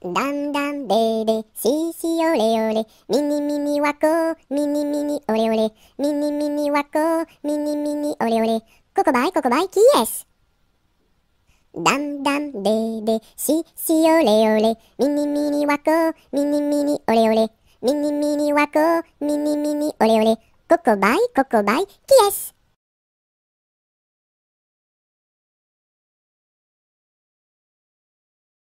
だんだんでで、ししオれミれ、みニみコわこ、みミみオおれおれ、みミみワわこ、みニみニおれおれ、ここばいここばいキエスだんだんでで、ししおれおれ、みにみにわこ、みにみにおれおれ、みにみにわこ、みにみにおれおれ、ここばいここばいキエス